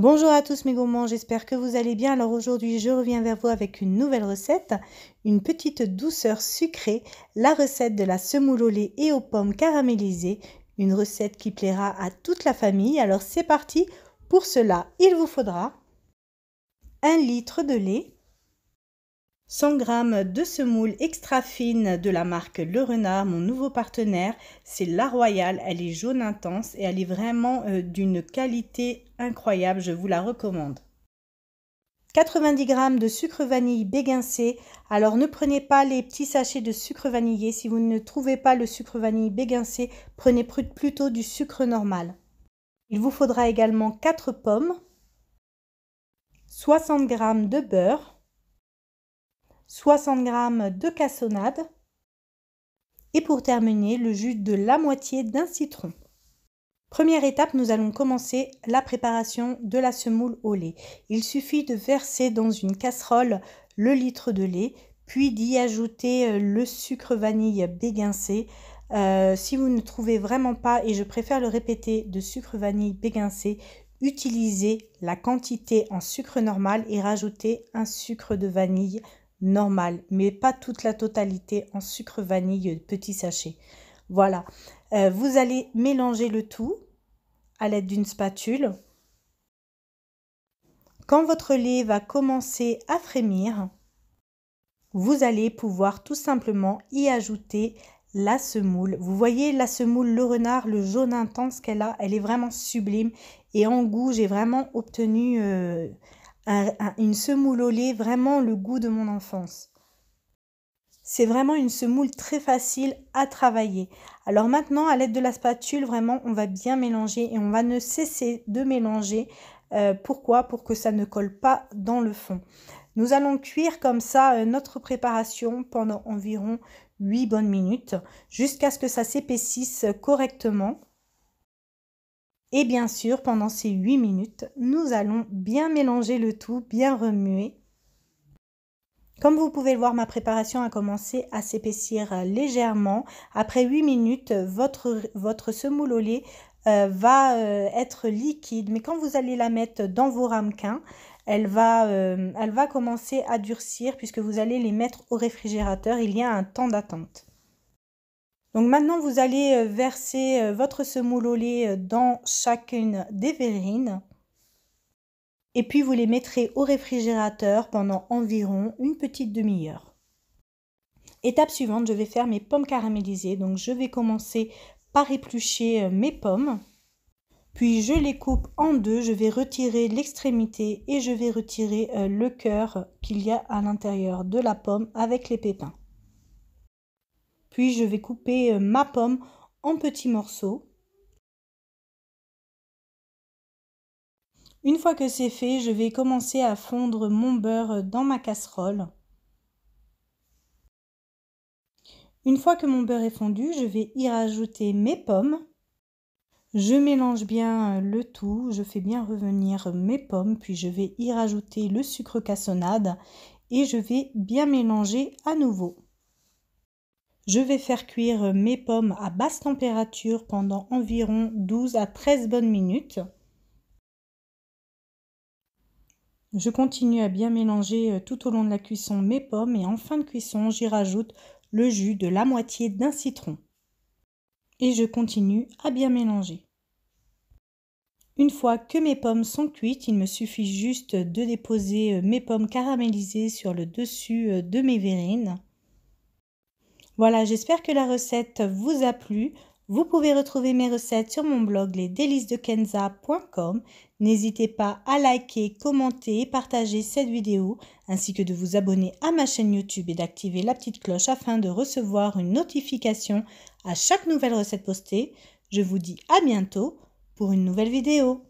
Bonjour à tous mes gourmands, j'espère que vous allez bien. Alors aujourd'hui, je reviens vers vous avec une nouvelle recette, une petite douceur sucrée, la recette de la semoule au lait et aux pommes caramélisées, une recette qui plaira à toute la famille. Alors c'est parti, pour cela, il vous faudra 1 litre de lait, 100 g de semoule extra fine de la marque Le Renard, mon nouveau partenaire, c'est la Royale, elle est jaune intense et elle est vraiment euh, d'une qualité incroyable, je vous la recommande. 90 g de sucre vanille béguincé. Alors ne prenez pas les petits sachets de sucre vanillé. Si vous ne trouvez pas le sucre vanille béguincé, prenez plutôt du sucre normal. Il vous faudra également 4 pommes, 60 g de beurre, 60 g de cassonade et pour terminer le jus de la moitié d'un citron. Première étape, nous allons commencer la préparation de la semoule au lait. Il suffit de verser dans une casserole le litre de lait, puis d'y ajouter euh, le sucre vanille béguincé. Euh, si vous ne trouvez vraiment pas, et je préfère le répéter, de sucre vanille béguincé, utilisez la quantité en sucre normal et rajoutez un sucre de vanille normal, mais pas toute la totalité en sucre vanille petit sachet. Voilà. Euh, vous allez mélanger le tout à l'aide d'une spatule. Quand votre lait va commencer à frémir, vous allez pouvoir tout simplement y ajouter la semoule. Vous voyez la semoule, le renard, le jaune intense qu'elle a, elle est vraiment sublime. Et en goût, j'ai vraiment obtenu euh, une semoule au lait, vraiment le goût de mon enfance. C'est vraiment une semoule très facile à travailler. Alors maintenant, à l'aide de la spatule, vraiment, on va bien mélanger et on va ne cesser de mélanger. Euh, pourquoi Pour que ça ne colle pas dans le fond. Nous allons cuire comme ça euh, notre préparation pendant environ 8 bonnes minutes jusqu'à ce que ça s'épaississe correctement. Et bien sûr, pendant ces 8 minutes, nous allons bien mélanger le tout, bien remuer. Comme vous pouvez le voir, ma préparation a commencé à s'épaissir euh, légèrement. Après 8 minutes, votre, votre semoule au lait euh, va euh, être liquide. Mais quand vous allez la mettre dans vos ramequins, elle va, elle va commencer à durcir puisque vous allez les mettre au réfrigérateur. Il y a un temps d'attente. Donc maintenant, vous allez euh, verser euh, votre semoule au lait euh, dans chacune des verrines. Et puis, vous les mettrez au réfrigérateur pendant environ une petite demi-heure. Étape suivante, je vais faire mes pommes caramélisées. Donc, je vais commencer par éplucher mes pommes. Puis je les coupe en deux, je vais retirer l'extrémité et je vais retirer le cœur qu'il y a à l'intérieur de la pomme avec les pépins. Puis je vais couper euh, ma pomme en petits morceaux. Une fois que c'est fait, je vais commencer à fondre mon beurre dans ma casserole. Une fois que mon beurre est fondu, je vais y rajouter mes pommes. Je mélange bien euh, le tout, je fais bien revenir mes pommes, puis je vais y rajouter le sucre cassonade et je vais bien mélanger à nouveau. Je vais faire cuire mes pommes à basse température pendant environ 12 à 13 bonnes minutes. Je continue à bien mélanger euh, tout au long de la cuisson mes pommes et en fin de cuisson, j'y rajoute le jus de la moitié d'un citron. Et je continue à bien mélanger. Une fois que mes pommes sont cuites, il me suffit juste de déposer euh, mes pommes caramélisées sur le dessus euh, de mes verrines. Voilà, j'espère que la recette vous a plu. Vous pouvez retrouver mes recettes sur mon blog lesdélicesdekenza.com. N'hésitez pas à liker, commenter et partager cette vidéo, ainsi que de vous abonner à ma chaîne YouTube et d'activer la petite cloche afin de recevoir une notification à chaque nouvelle recette postée. Je vous dis à bientôt pour une nouvelle vidéo.